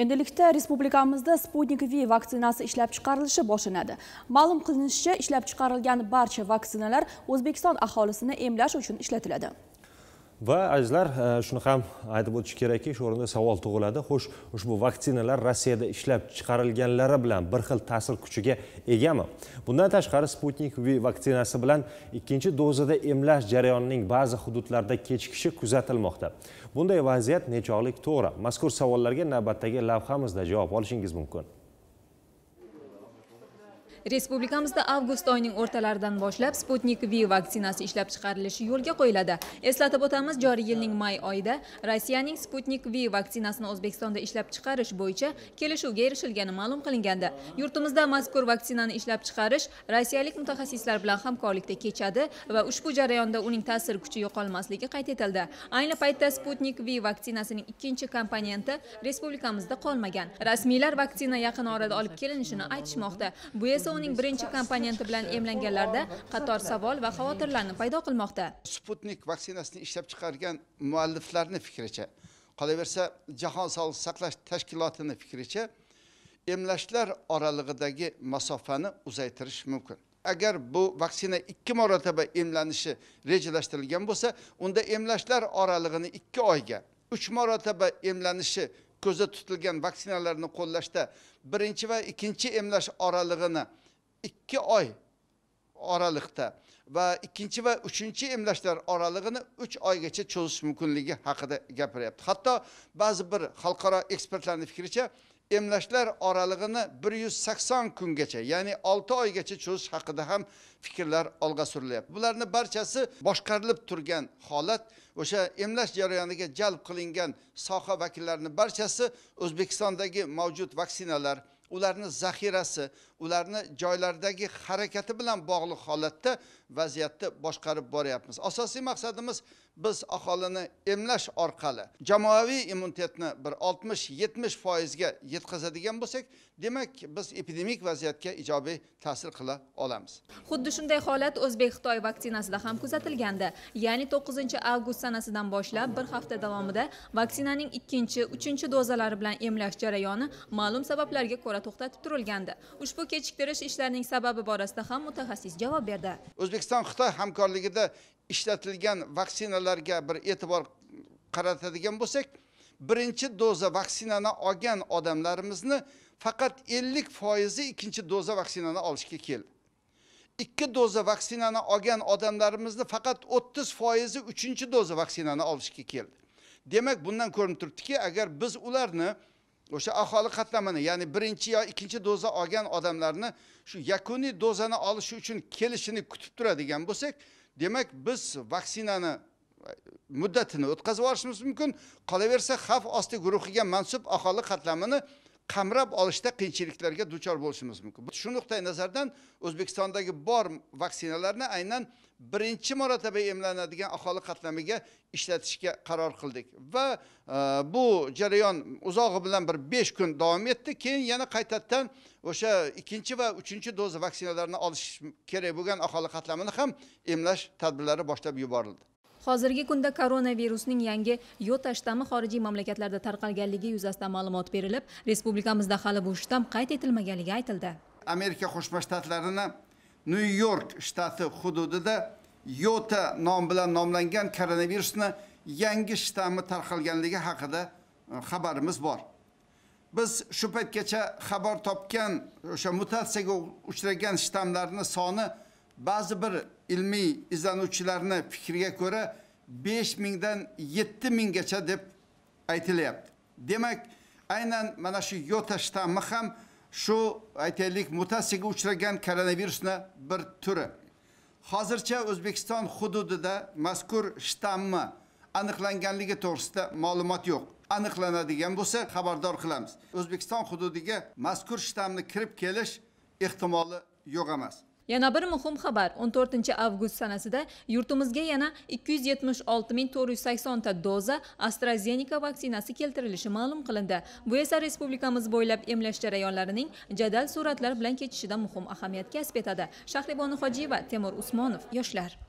endilikda respublikamizda sputnik v vaksinasi ishlab chiqarilishi boshlanadi ma'lum qilinishicha ishlab chiqarilgan barcha vaksinalar o'zbekiston aholisini emlash uchun ishlatiladi va azizlar e, shuni ham aytib o'tish kerakki shu o'rinda savol tug'iladi xo'sh ushbu vaksinalar rossiyada ishlab chiqarilganlari bilan bir xil ta'sir kuchiga egami bundan tashqari sputnik v vaksinasi bilan ikkinchi dozada emlash jarayonining ba'zi hududlarda kechikishi kuzatilmoqda bunday vaziyat nechog'lik to'g'ri mazkur savollarga navbatdagi lavhamizda javob olishingiz mumkin Respublikamizda avgust oyining o'rtalaridan boshlab Sputnik V vaksinasi ishlab chiqarilishi yo'lga qo'yiladi. Eslatib o'tamiz, joriy yilning may oyida Rossiyaning Sputnik V vaksinasini O'zbekistonda ishlab chiqarish bo'yicha kelishuvga erishilgani ma'lum qilingandi. Yurtimizda mazkur vaksinani ishlab chiqarish rossiyalik mutaxassislar bilan hamkorlikda kechadi va ushbu jarayonda uning ta'sir kuchi yo'qolmasligi qayd etildi. Ayni paytda Sputnik V vaksinasining ikkinchi komponenti respublikamizda qolmagan. Rasmiylar vaksina yaqin orada olib kelinishini aytishmoqda. Bu esa uning birinchi komponenti bilan emlanganlarda qator savol va xavotirlarni paydo qilmoqda sputnik vaksinasini ishlab chiqargan mualliflarni fikricha qolaversa jahon sog'liqni saqlash tashkilotini fikricha emlashlar oralig'idagi masofani uzaytirish mumkin agar bu vaksina ikki marotaba emlanishi rejalashtirilgan bo'lsa unda emlashlar oralig'ini ikki oyga uch marotaba emlanishi ko'zda tutilgan vaksinalarni qo'llashda birinchi va ikkinchi emlash oralig'ini ikki oy oraliqda va ikkinchi va uchinchi emlashlar oralig'ini uch oygacha cho'zish mumkinligi haqida gapiryapti hatto ba'zi bir xalqaro ekspertlarni fikricha emlashlar oralig'ini bir yuz sakson kungacha ya'ni olti oygacha cho'zish haqida ham fikrlar olg'a surilyapti bularni barchasi boshqarilib turgan holat o'sha emlash jarayoniga jalb qilingan soha vakillarini barchasi o'zbekistondagi mavjud vaksinalar ularni zaxirasi ularni joylardagi harakati bilan bog'liq holatda vaziyatni boshqarib boryapmiz asosiy maqsadimiz biz aholini emlash orqali jamoaviy immunitetni bir oltmish yetmish foizga yetkazadigan bo'lsak demak biz epidemik vaziyatga ijobiy ta'sir qila olamiz xuddi shunday holat o'zbek xitoy vaksinasida ham kuzatilgandi ya'ni to'qqizinchi avgust sanasidan boshlab bir hafta davomida vaksinaning ikkinchi uchinchi dozalari bilan emlash jarayoni ma'lum sabablarga ko'ra to'xtatib turilgandi ushbu kechiktirish ishlarining sababi borasida ham mutaxassis javob berdi o'zbekiston xitoy hamkorligida ishlatilgan vaksinalarga bir e'tibor qaratadigan bo'lsak birinchi doza vaksinani olgan odamlarimizni faqat ellik foizi ikkinchi doza vaksinani olishga keldi ikki doza vaksinani olgan odamlarimizni faqat o'ttiz foizi uchinchi doza vaksinani olishga keldi demak bundan ko'rinib turibdiki agar biz ularni o'sha aholi qatlamini ya'ni birinchi yo ikkinchi doza olgan odamlarni shu yakuniy dozani olishi uchun kelishini kutib turadigan bo'lsak demak biz vaksinani e, muddatini o'tkazib yuborishimiz mumkin qolaversa xavf osti guruhiga mansub aholi qatlamini qamrab olishda qiyinchiliklarga duchor bo'lishimiz mumkin shu nuqtai nazardan o'zbekistondagi bor vaksinalarni aynan birinchi marotaba emlanadigan aholi qatlamiga ishlatishga qaror qildik va e, bu jarayon uzog'i bilan bir besh kun davom etdi keyin yana qaytadan o'sha ikkinchi va uchinchi doza vaksinalarni olish kerak bo'lgan aholi qatlamini ham emlash tadbirlari boshlab yuborildi hozirgi kunda koronavirusning yangi yota shtami xorijiy mamlakatlarda tarqalganligi yuzasidan ma'lumot berilib respublikamizda hali bu shtam qayd etilmaganligi aytildi amerika qo'shma shtatlarini nyu york shtati hududida yota nom bilan nomlangan koronavirusni yangi shtami tarqalganligi haqida e, xabarimiz bor biz shu paytgacha xabar topgan o'sha mutatsiyaga uchragan shtammlarni soni ba'zi bir ilmiy izlanuvchilarni fikriga ko'ra 5 mingdan 7 minggacha deb aytilyapti. Demak, aynan mana shu yota shtammi ham shu aytaylik mutatsiyaga uchragan koronavirusni bir turi. Hozircha O'zbekiston hududida mazkur shtammi aniqlanganligi to'g'risida ma'lumot yo'q. Aniqlanadigan bo'lsa, xabardor qilamiz. O'zbekiston hududiga mazkur shtamni kirib kelish ehtimoli yo'q emas. yana bir muhim xabar 14 avgust sanasida yurtimizga yana 276480 ta doza astrazeneca vaksinasi keltirilishi ma'lum qilindi bu esa respublikamiz bo'ylab emlash jarayonlarining jadal sur'atlar bilan kechishida muhim ahamiyat kasb etadi shahribonu hojiyeva temur usmonov yoshlar